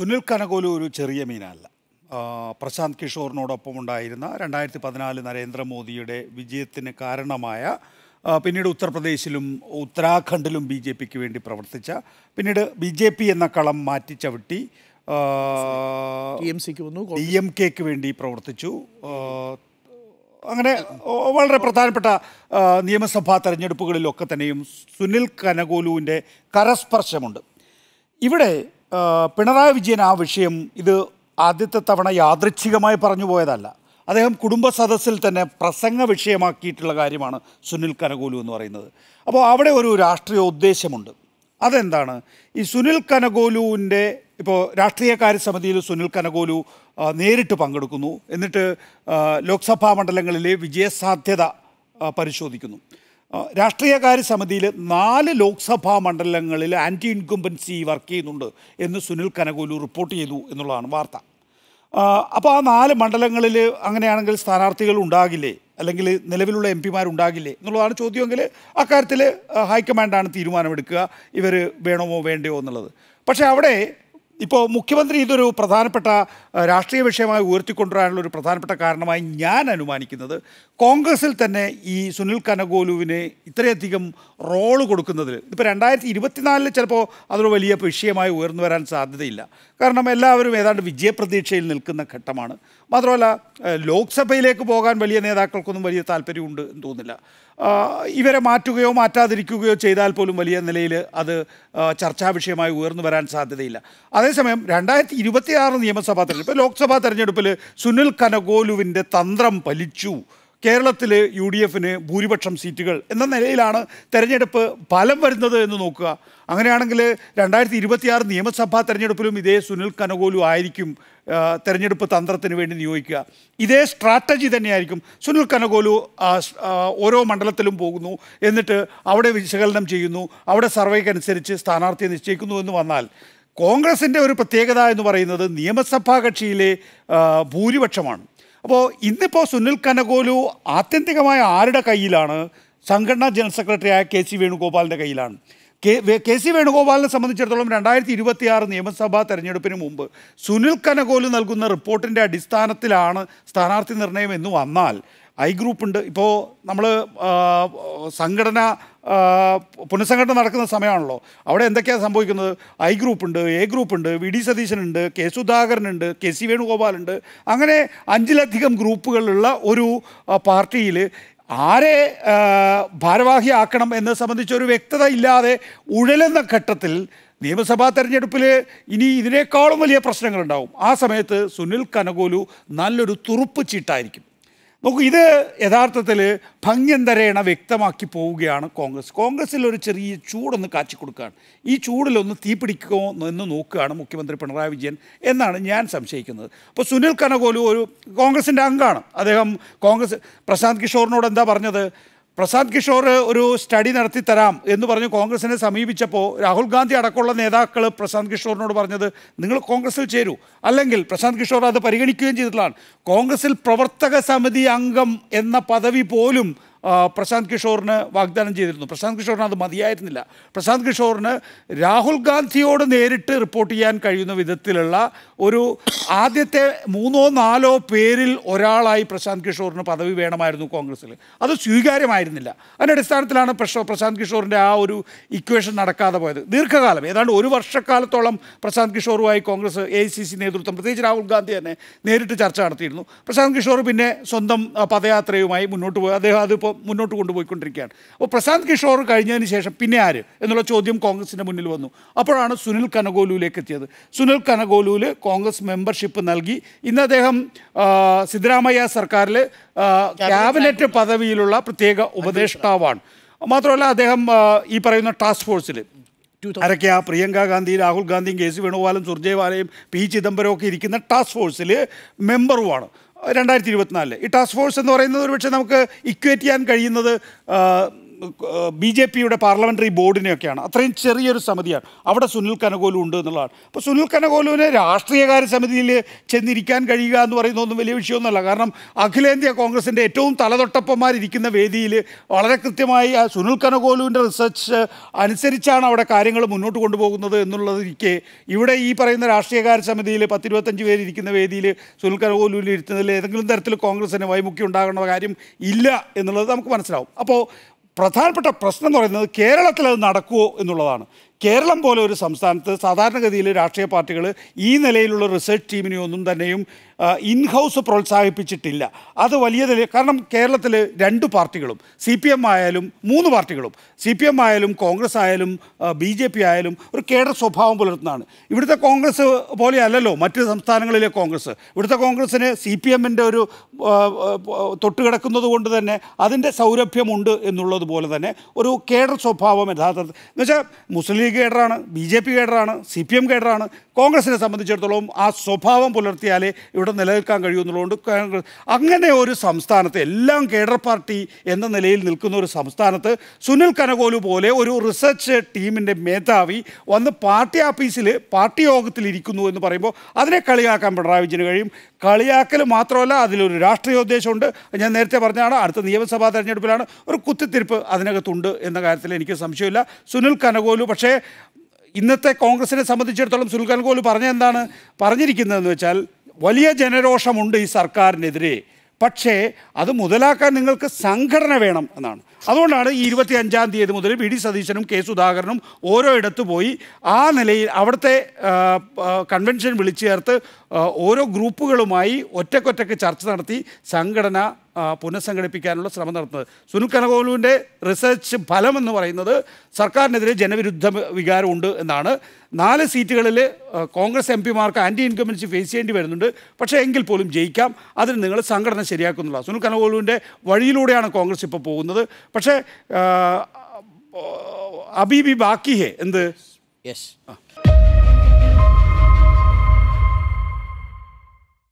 സുനിൽ കനകോലു ഒരു ചെറിയ മീനല്ല പ്രശാന്ത് കിഷോറിനോടൊപ്പം ഉണ്ടായിരുന്ന രണ്ടായിരത്തി പതിനാല് നരേന്ദ്രമോദിയുടെ വിജയത്തിന് കാരണമായ പിന്നീട് ഉത്തർപ്രദേശിലും ഉത്തരാഖണ്ഡിലും ബി ജെ പിക്ക് വേണ്ടി പ്രവർത്തിച്ച പിന്നീട് ബി ജെ പി എന്ന കളം മാറ്റി മാറ്റിച്ചവിട്ടി ഡി എം കെക്ക് വേണ്ടി പ്രവർത്തിച്ചു അങ്ങനെ വളരെ പ്രധാനപ്പെട്ട നിയമസഭാ തെരഞ്ഞെടുപ്പുകളിലൊക്കെ തന്നെയും സുനിൽ കനകോലുവിൻ്റെ കരസ്പർശമുണ്ട് ഇവിടെ പിണറായി വിജയൻ ആ വിഷയം ഇത് ആദ്യത്തെ തവണ യാദൃച്ഛികമായി പറഞ്ഞു പോയതല്ല അദ്ദേഹം കുടുംബ സദസ്സിൽ തന്നെ പ്രസംഗ വിഷയമാക്കിയിട്ടുള്ള കാര്യമാണ് സുനിൽ കനകോലു എന്ന് പറയുന്നത് അപ്പോൾ അവിടെ ഒരു രാഷ്ട്രീയ ഉദ്ദേശമുണ്ട് അതെന്താണ് ഈ സുനിൽ കനകോലുവിൻ്റെ ഇപ്പോൾ രാഷ്ട്രീയ സമിതിയിൽ സുനിൽ കനകോലു നേരിട്ട് പങ്കെടുക്കുന്നു എന്നിട്ട് ലോക്സഭാ മണ്ഡലങ്ങളിലെ വിജയസാധ്യത പരിശോധിക്കുന്നു രാഷ്ട്രീയകാര്യ സമിതിയിൽ നാല് ലോക്സഭാ മണ്ഡലങ്ങളിൽ ആൻറ്റി ഇൻകുംബൻസി വർക്ക് ചെയ്യുന്നുണ്ട് എന്ന് സുനിൽ കനകോലു റിപ്പോർട്ട് ചെയ്തു എന്നുള്ളതാണ് വാർത്ത അപ്പോൾ ആ നാല് മണ്ഡലങ്ങളിൽ അങ്ങനെയാണെങ്കിൽ സ്ഥാനാർത്ഥികൾ ഉണ്ടാകില്ലേ അല്ലെങ്കിൽ നിലവിലുള്ള എം പിമാരുണ്ടാകില്ലേ എന്നുള്ളതാണ് ചോദ്യമെങ്കിൽ അക്കാര്യത്തിൽ ഹൈക്കമാൻഡാണ് തീരുമാനമെടുക്കുക ഇവർ വേണമോ വേണ്ടയോ എന്നുള്ളത് പക്ഷേ അവിടെ ഇപ്പോൾ മുഖ്യമന്ത്രി ഇതൊരു പ്രധാനപ്പെട്ട രാഷ്ട്രീയ വിഷയമായി ഉയർത്തിക്കൊണ്ടുവരാനുള്ള ഒരു പ്രധാനപ്പെട്ട കാരണമായി ഞാൻ അനുമാനിക്കുന്നത് കോൺഗ്രസിൽ തന്നെ ഈ സുനിൽ കനഗോലുവിന് ഇത്രയധികം റോള് കൊടുക്കുന്നതിൽ ഇപ്പോൾ രണ്ടായിരത്തി ഇരുപത്തിനാലിൽ ചിലപ്പോൾ അതൊരു വലിയ വിഷയമായി ഉയർന്നു വരാൻ സാധ്യതയില്ല കാരണം എല്ലാവരും ഏതാണ്ട് വിജയപ്രതീക്ഷയിൽ നിൽക്കുന്ന ഘട്ടമാണ് മാത്രമല്ല ലോക്സഭയിലേക്ക് പോകാൻ വലിയ നേതാക്കൾക്കൊന്നും വലിയ താല്പര്യമുണ്ട് എന്ന് തോന്നുന്നില്ല ഇവരെ മാറ്റുകയോ മാറ്റാതിരിക്കുകയോ ചെയ്താൽ പോലും വലിയ നിലയിൽ അത് ചർച്ചാ വിഷയമായി ഉയർന്നു വരാൻ സാധ്യതയില്ല അതേസമയം രണ്ടായിരത്തി ഇരുപത്തിയാറ് നിയമസഭാ തെരഞ്ഞെടുപ്പ് ലോക്സഭാ തെരഞ്ഞെടുപ്പിൽ സുനിൽ കനഗോലുവിൻ്റെ തന്ത്രം ഫലിച്ചു കേരളത്തിൽ യു ഡി എഫിന് ഭൂരിപക്ഷം സീറ്റുകൾ എന്ന നിലയിലാണ് തെരഞ്ഞെടുപ്പ് ഫലം വരുന്നത് എന്ന് നോക്കുക അങ്ങനെയാണെങ്കിൽ രണ്ടായിരത്തി ഇരുപത്തിയാറ് നിയമസഭാ തെരഞ്ഞെടുപ്പിലും ഇതേ സുനിൽ കനകോലു ആയിരിക്കും തെരഞ്ഞെടുപ്പ് തന്ത്രത്തിന് വേണ്ടി നിയോഗിക്കുക ഇതേ സ്ട്രാറ്റജി തന്നെയായിരിക്കും സുനിൽ കനകോലു ഓരോ മണ്ഡലത്തിലും പോകുന്നു എന്നിട്ട് അവിടെ വിശകലനം ചെയ്യുന്നു അവിടെ സർവേക്കനുസരിച്ച് സ്ഥാനാർത്ഥിയെ നിശ്ചയിക്കുന്നു എന്ന് വന്നാൽ കോൺഗ്രസിൻ്റെ ഒരു പ്രത്യേകത എന്ന് പറയുന്നത് നിയമസഭാ കക്ഷിയിലെ ഭൂരിപക്ഷമാണ് അപ്പോൾ ഇന്നിപ്പോൾ സുനിൽ കനകോലു ആത്യന്തികമായ ആരുടെ കയ്യിലാണ് സംഘടനാ ജനറൽ സെക്രട്ടറിയായ കെ സി വേണുഗോപാലിൻ്റെ കയ്യിലാണ് കെ സി വേണുഗോപാലിനെ സംബന്ധിച്ചിടത്തോളം രണ്ടായിരത്തി ഇരുപത്തിയാറ് നിയമസഭാ തെരഞ്ഞെടുപ്പിന് മുമ്പ് സുനിൽ കനകോലു നൽകുന്ന റിപ്പോർട്ടിൻ്റെ അടിസ്ഥാനത്തിലാണ് സ്ഥാനാർത്ഥി നിർണയം എന്ന് വന്നാൽ ഐ ഗ്രൂപ്പുണ്ട് ഇപ്പോൾ നമ്മൾ സംഘടന പുനഃസംഘടന നടക്കുന്ന സമയമാണല്ലോ അവിടെ എന്തൊക്കെയാണ് സംഭവിക്കുന്നത് ഐ ഗ്രൂപ്പുണ്ട് എ ഗ്രൂപ്പുണ്ട് വി ഡി സതീശനുണ്ട് കെ സുധാകരനുണ്ട് കെ സി വേണുഗോപാലുണ്ട് അങ്ങനെ അഞ്ചിലധികം ഗ്രൂപ്പുകളുള്ള ഒരു പാർട്ടിയിൽ ആരെ ഭാരവാഹിയാക്കണം എന്നത് സംബന്ധിച്ചൊരു ഒരു വ്യക്തത ഇല്ലാതെ ഉഴലുന്ന ഘട്ടത്തിൽ നിയമസഭാ തെരഞ്ഞെടുപ്പിൽ ഇനി ഇതിനേക്കാളും വലിയ പ്രശ്നങ്ങളുണ്ടാവും ആ സമയത്ത് സുനിൽ കനകോലു നല്ലൊരു തുറുപ്പ് ചീട്ടായിരിക്കും നോക്കൂ ഇത് യഥാർത്ഥത്തിൽ ഭംഗ്യന്തരേണ വ്യക്തമാക്കി പോവുകയാണ് കോൺഗ്രസ് കോൺഗ്രസ്സിൽ ഒരു ചെറിയ ചൂടൊന്ന് കാച്ചി കൊടുക്കുകയാണ് ഈ ചൂടിലൊന്ന് തീപിടിക്കുമോ എന്ന് നോക്കുകയാണ് മുഖ്യമന്ത്രി പിണറായി വിജയൻ എന്നാണ് ഞാൻ സംശയിക്കുന്നത് അപ്പോൾ സുനിൽ കനകോലു ഒരു കോൺഗ്രസിൻ്റെ അംഗമാണ് അദ്ദേഹം കോൺഗ്രസ് പ്രശാന്ത് കിഷോറിനോട് എന്താ പറഞ്ഞത് പ്രസാദ് കിഷോർ ഒരു സ്റ്റഡി നടത്തി തരാം എന്ന് പറഞ്ഞ് കോൺഗ്രസിനെ സമീപിച്ചപ്പോൾ രാഹുൽ ഗാന്ധി അടക്കമുള്ള നേതാക്കൾ പ്രശാന്ത് കിഷോറിനോട് പറഞ്ഞത് നിങ്ങൾ കോൺഗ്രസിൽ ചേരൂ അല്ലെങ്കിൽ പ്രശാന്ത് കിഷോർ അത് പരിഗണിക്കുകയും ചെയ്തിട്ടുള്ളതാണ് കോൺഗ്രസിൽ പ്രവർത്തക സമിതി അംഗം എന്ന പദവി പോലും പ്രശാന്ത് കിഷോറിന് വാഗ്ദാനം ചെയ്തിരുന്നു പ്രശാന്ത് കിഷോറിന് അത് മതിയായിരുന്നില്ല പ്രശാന്ത് കിഷോറിന് രാഹുൽ ഗാന്ധിയോട് നേരിട്ട് റിപ്പോർട്ട് ചെയ്യാൻ കഴിയുന്ന വിധത്തിലുള്ള ഒരു ആദ്യത്തെ മൂന്നോ നാലോ പേരിൽ ഒരാളായി പ്രശാന്ത് കിഷോറിന് പദവി വേണമായിരുന്നു കോൺഗ്രസ്സിൽ അത് സ്വീകാര്യമായിരുന്നില്ല അതിൻ്റെ അടിസ്ഥാനത്തിലാണ് പ്രശാന്ത് കിഷോറിൻ്റെ ആ ഒരു ഇക്വേഷൻ നടക്കാതെ പോയത് ദീർഘകാലം ഏതാണ്ട് ഒരു വർഷക്കാലത്തോളം പ്രശാന്ത് കിഷോറുമായി കോൺഗ്രസ് എ സി സി നേതൃത്വം പ്രത്യേകിച്ച് രാഹുൽ ഗാന്ധി തന്നെ നേരിട്ട് ചർച്ച നടത്തിയിരുന്നു പ്രശാന്ത് കിഷോർ പിന്നെ സ്വന്തം പദയാത്രയുമായി മുന്നോട്ട് പോയി അദ്ദേഹം അതിപ്പോൾ ഇപ്പോൾ മുന്നോട്ട് കൊണ്ടുപോയിക്കൊണ്ടിരിക്കുകയാണ് അപ്പോൾ പ്രശാന്ത് കിഷോർ കഴിഞ്ഞതിന് ശേഷം പിന്നെ ആര് എന്നുള്ള ചോദ്യം കോൺഗ്രസിൻ്റെ മുന്നിൽ വന്നു അപ്പോഴാണ് സുനിൽ കനഗോലുവിലേക്ക് എത്തിയത് സുനിൽ കനഗോലുവിൽ കോൺഗ്രസ് മെമ്പർഷിപ്പ് നൽകി ഇന്ന് അദ്ദേഹം സിദ്ധരാമയ്യ സർക്കാരിൽ ക്യാബിനറ്റ് പദവിയിലുള്ള പ്രത്യേക ഉപദേഷ്ടാവാണ് മാത്രമല്ല അദ്ദേഹം ഈ പറയുന്ന ടാസ്ക് ഫോഴ്സിൽ അരക്ക പ്രിയങ്ക ഗാന്ധി രാഹുൽ ഗാന്ധിയും കെ സി വേണുഗോപാലും സുർജേവാലയും പി ചിദംബരവും ഒക്കെ ഇരിക്കുന്ന ടാസ്ക് ഫോഴ്സിൽ മെമ്പറുമാണ് രണ്ടായിരത്തി ഇരുപത്തിനാലിൽ ഈ ടാസ്ക് ഫോഴ്സ് എന്ന് പറയുന്നത് ഒരുപക്ഷെ നമുക്ക് ഇക്വേറ്റ് ചെയ്യാൻ കഴിയുന്നത് ബി ജെ പിയുടെ പാർലമെൻ്ററി ബോർഡിനെയൊക്കെയാണ് അത്രയും ചെറിയൊരു സമിതിയാണ് അവിടെ സുനിൽ കനകോലു ഉണ്ട് എന്നുള്ളതാണ് അപ്പോൾ സുനിൽ കനകോലുവിനെ രാഷ്ട്രീയകാര്യ സമിതിയിൽ ചെന്നിരിക്കാൻ കഴിയുക എന്ന് പറയുന്ന ഒന്നും വലിയ വിഷയമൊന്നുമല്ല കാരണം അഖിലേന്ത്യാ കോൺഗ്രസിൻ്റെ ഏറ്റവും തലതൊട്ടപ്പന്മാരിരിക്കുന്ന വേദിയിൽ വളരെ കൃത്യമായി ആ സുനിൽ കനകോലുവിൻ്റെ റിസർച്ച് അനുസരിച്ചാണ് അവിടെ കാര്യങ്ങൾ മുന്നോട്ട് കൊണ്ടുപോകുന്നത് എന്നുള്ളതിരിക്കെ ഇവിടെ ഈ പറയുന്ന രാഷ്ട്രീയകാര്യ സമിതിയിൽ പത്തിരുപത്തഞ്ച് പേരിരിക്കുന്ന വേദിയിൽ സുനിൽ കനകോലുവിൽ ഇരുത്തുന്നതിൽ ഏതെങ്കിലും തരത്തിൽ കോൺഗ്രസിന് വൈമുഖ്യം ഉണ്ടാകേണ്ട കാര്യം ഇല്ല എന്നുള്ളത് നമുക്ക് മനസ്സിലാവും അപ്പോൾ പ്രധാനപ്പെട്ട പ്രശ്നം എന്ന് പറയുന്നത് കേരളത്തിൽ അത് നടക്കുമോ എന്നുള്ളതാണ് കേരളം പോലെ ഒരു സംസ്ഥാനത്ത് സാധാരണഗതിയിൽ രാഷ്ട്രീയ പാർട്ടികൾ ഈ നിലയിലുള്ള റിസർച്ച് ടീമിനെ ഒന്നും തന്നെയും ഇൻഹൗസ് പ്രോത്സാഹിപ്പിച്ചിട്ടില്ല അത് വലിയ നില കാരണം കേരളത്തിൽ രണ്ട് പാർട്ടികളും സി പി എം ആയാലും മൂന്ന് പാർട്ടികളും സി പി എം ആയാലും കോൺഗ്രസ് ആയാലും ബി ജെ പി ആയാലും ഒരു കേഡർ സ്വഭാവം പുലർത്തുന്നതാണ് ഇവിടുത്തെ കോൺഗ്രസ് പോലെ അല്ലല്ലോ മറ്റ് സംസ്ഥാനങ്ങളിലെ കോൺഗ്രസ് ഇവിടുത്തെ കോൺഗ്രസ്സിന് സി പി എമ്മിൻ്റെ ഒരു തൊട്ടുകിടക്കുന്നത് കൊണ്ട് തന്നെ അതിൻ്റെ സൗരഭ്യമുണ്ട് എന്നുള്ളതുപോലെ തന്നെ ഒരു കേഡർ സ്വഭാവം യഥാർത്ഥത്തിൽ എന്നുവെച്ചാൽ മുസ്ലിം ലീഗ് കേഡറാണ് ബി ജെ പി കേഡറാണ് സി പി എം കേഡറാണ് കോൺഗ്രസിനെ സംബന്ധിച്ചിടത്തോളം ആ സ്വഭാവം പുലർത്തിയാലേ ഇവിടെ നിലനിൽക്കാൻ കഴിയുമെന്നുള്ളതുകൊണ്ട് അങ്ങനെ ഒരു സംസ്ഥാനത്ത് എല്ലാം കേഡർ പാർട്ടി എന്ന നിലയിൽ നിൽക്കുന്ന ഒരു സംസ്ഥാനത്ത് സുനിൽ കനകോലു പോലെ ഒരു റിസർച്ച് ടീമിൻ്റെ മേധാവി വന്ന് പാർട്ടി ഓഫീസിൽ പാർട്ടി യോഗത്തിൽ ഇരിക്കുന്നു എന്ന് പറയുമ്പോൾ അതിനെ കളിയാക്കാൻ പിണറായി വിജയന് കഴിയും കളിയാക്കൽ മാത്രമല്ല അതിലൊരു ഉദ്ദേശമുണ്ട് ഞാൻ നേരത്തെ പറഞ്ഞതാണ് അടുത്ത നിയമസഭാ തെരഞ്ഞെടുപ്പിലാണ് ഒരു കുത്തിത്തിരിപ്പ് അതിനകത്തുണ്ട് എന്ന കാര്യത്തിൽ എനിക്ക് സംശയമില്ല സുനിൽ കനകോലു പക്ഷേ ഇന്നത്തെ കോൺഗ്രസിനെ സംബന്ധിച്ചിടത്തോളം സുൽഖാൻ കോലു എന്താണ് പറഞ്ഞിരിക്കുന്നതെന്ന് വെച്ചാൽ വലിയ ജനരോഷമുണ്ട് ഈ സർക്കാരിനെതിരെ പക്ഷേ അത് മുതലാക്കാൻ നിങ്ങൾക്ക് സംഘടന വേണം എന്നാണ് അതുകൊണ്ടാണ് ഈ ഇരുപത്തി അഞ്ചാം തീയതി മുതൽ വി ഡി സതീശനും കെ സുധാകരനും ഓരോ ഇടത്ത് പോയി ആ നിലയിൽ അവിടുത്തെ കൺവെൻഷൻ വിളിച്ചു ചേർത്ത് ഓരോ ഗ്രൂപ്പുകളുമായി ഒറ്റക്കൊറ്റക്ക് ചർച്ച നടത്തി സംഘടന പുനഃസംഘടിപ്പിക്കാനുള്ള ശ്രമം നടത്തുന്നത് സുനിൽ കനകോലുവിൻ്റെ റിസർച്ച് ഫലം എന്ന് പറയുന്നത് സർക്കാരിനെതിരെ ജനവിരുദ്ധ വികാരമുണ്ട് എന്നാണ് നാല് സീറ്റുകളിൽ കോൺഗ്രസ് എം പിമാർക്ക് ആൻറ്റി ഇൻകമ്പൻസി ഫേസ് ചെയ്യേണ്ടി വരുന്നുണ്ട് പക്ഷേ എങ്കിൽ പോലും ജയിക്കാം അതിന് നിങ്ങൾ സംഘടന ശരിയാക്കുന്നുള്ള സുനിൽ കനകോലുവിൻ്റെ വഴിയിലൂടെയാണ് കോൺഗ്രസ് ഇപ്പോൾ പോകുന്നത് പക്ഷേ അബീബി ബാക്കി ഹേ എന്ത് യെസ് ആ